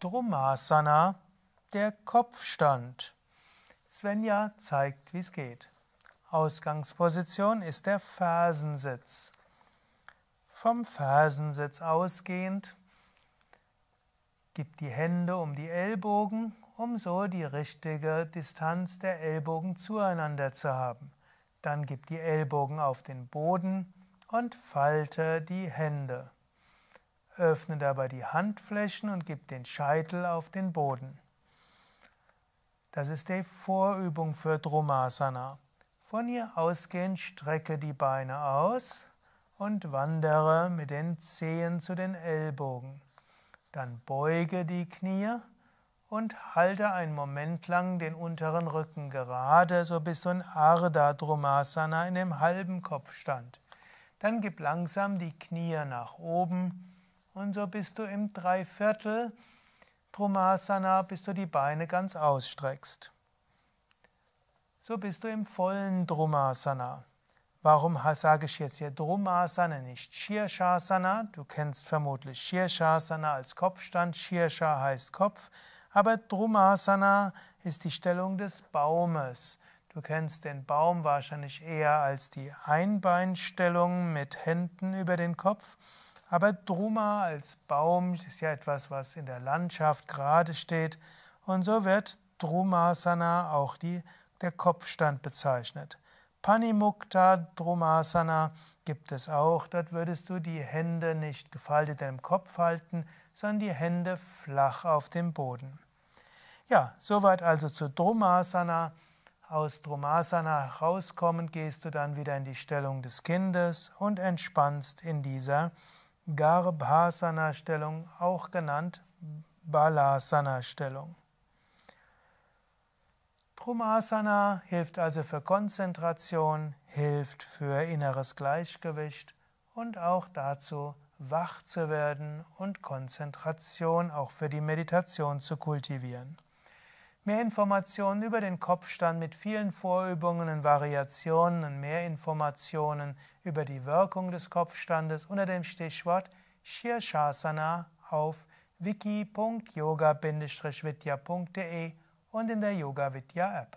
Drumasana, der Kopfstand. Svenja zeigt, wie es geht. Ausgangsposition ist der Fersensitz. Vom Fersensitz ausgehend gib die Hände um die Ellbogen, um so die richtige Distanz der Ellbogen zueinander zu haben. Dann gib die Ellbogen auf den Boden und falte die Hände öffne dabei die Handflächen und gib den Scheitel auf den Boden. Das ist die Vorübung für Drumasana. Von hier ausgehend strecke die Beine aus und wandere mit den Zehen zu den Ellbogen. Dann beuge die Knie und halte einen Moment lang den unteren Rücken gerade, so bis so ein Arda Drumasana in dem halben Kopfstand. Dann gib langsam die Knie nach oben und so bist du im Dreiviertel Brumasana, bis du die Beine ganz ausstreckst. So bist du im vollen Drumasana. Warum sage ich jetzt hier Drumasana, nicht Shirshasana? Du kennst vermutlich Shirshasana als Kopfstand. Shirsha heißt Kopf. Aber Drumasana ist die Stellung des Baumes. Du kennst den Baum wahrscheinlich eher als die Einbeinstellung mit Händen über den Kopf. Aber Druma als Baum ist ja etwas, was in der Landschaft gerade steht. Und so wird Drumasana auch die, der Kopfstand bezeichnet. Panimukta Drumasana gibt es auch. Dort würdest du die Hände nicht gefaltet im Kopf halten, sondern die Hände flach auf dem Boden. Ja, soweit also zu Drumasana. Aus Drumasana rauskommen gehst du dann wieder in die Stellung des Kindes und entspannst in dieser Garbhasana-Stellung, auch genannt Balasana-Stellung. Trumasana hilft also für Konzentration, hilft für inneres Gleichgewicht und auch dazu, wach zu werden und Konzentration auch für die Meditation zu kultivieren. Mehr Informationen über den Kopfstand mit vielen Vorübungen und Variationen und mehr Informationen über die Wirkung des Kopfstandes unter dem Stichwort Shirshasana auf wiki.yoga-vidya.de und in der Yoga Vidya App.